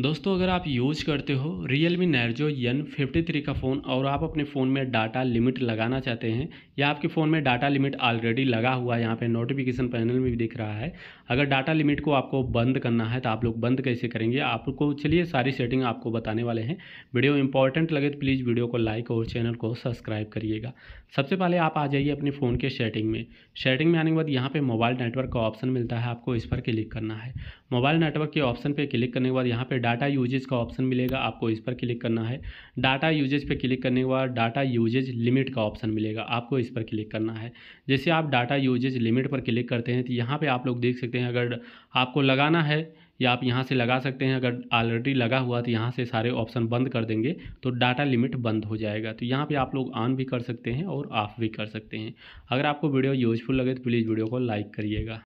दोस्तों अगर आप यूज करते हो Realme Narzo N fifty three का फ़ोन और आप अपने फ़ोन में डाटा लिमिट लगाना चाहते हैं या आपके फ़ोन में डाटा लिमिट ऑलरेडी लगा हुआ है यहाँ पे नोटिफिकेशन पैनल में भी दिख रहा है अगर डाटा लिमिट को आपको बंद करना है तो आप लोग बंद कैसे करेंगे आपको चलिए सारी सेटिंग आपको बताने वाले हैं वीडियो इंपॉर्टेंट लगे तो प्लीज़ वीडियो को लाइक और चैनल को सब्सक्राइब करिएगा सबसे पहले आप आ जाइए अपने फ़ोन के सेटिंग में सेटिंग में आने के बाद यहाँ पर मोबाइल नेटवर्क का ऑप्शन मिलता है आपको इस पर क्लिक करना है मोबाइल नेटवर्क के ऑप्शन पर क्लिक करने के बाद यहाँ पर डाटा यूजेज का ऑप्शन मिलेगा आपको इस पर क्लिक करना है डाटा यूजेज पे क्लिक करने के बाद डाटा यूजेज लिमिट का ऑप्शन मिलेगा आपको इस पर क्लिक करना है जैसे आप डाटा यूजेज लिमिट पर क्लिक करते हैं तो यहाँ पर आप लोग देख सकते हैं अगर आपको लगाना है या आप यहाँ से लगा सकते हैं अगर ऑलरेडी लगा हुआ तो यहाँ से सारे ऑप्शन बंद कर देंगे तो डाटा लिमिट बंद हो जाएगा तो यहाँ पे आप लोग ऑन भी कर सकते हैं और ऑफ भी कर सकते हैं अगर आपको वीडियो यूजफुल लगे तो प्लीज़ वीडियो को लाइक करिएगा